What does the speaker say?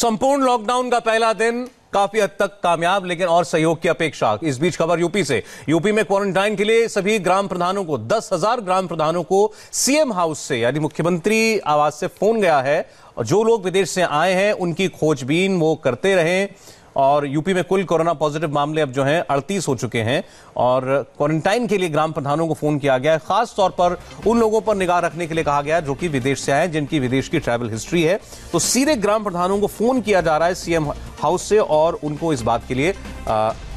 संपूर्ण लॉकडाउन का पहला दिन काफी हद तक कामयाब लेकिन और सहयोग की अपेक्षा इस बीच खबर यूपी से यूपी में क्वारंटाइन के लिए सभी ग्राम प्रधानों को दस हजार ग्राम प्रधानों को सीएम हाउस से यानी मुख्यमंत्री आवास से फोन गया है और जो लोग विदेश से आए हैं उनकी खोजबीन वो करते रहे और यूपी में कुल कोरोना पॉजिटिव मामले अब जो हैं अड़तीस हो चुके हैं और क्वारंटाइन के लिए ग्राम प्रधानों को फोन किया गया है खास तौर पर उन लोगों पर निगाह रखने के लिए कहा गया है जो कि विदेश से आए जिनकी विदेश की ट्रैवल हिस्ट्री है तो सीधे ग्राम प्रधानों को फोन किया जा रहा है सीएम हाउस से और उनको इस बात के लिए आ,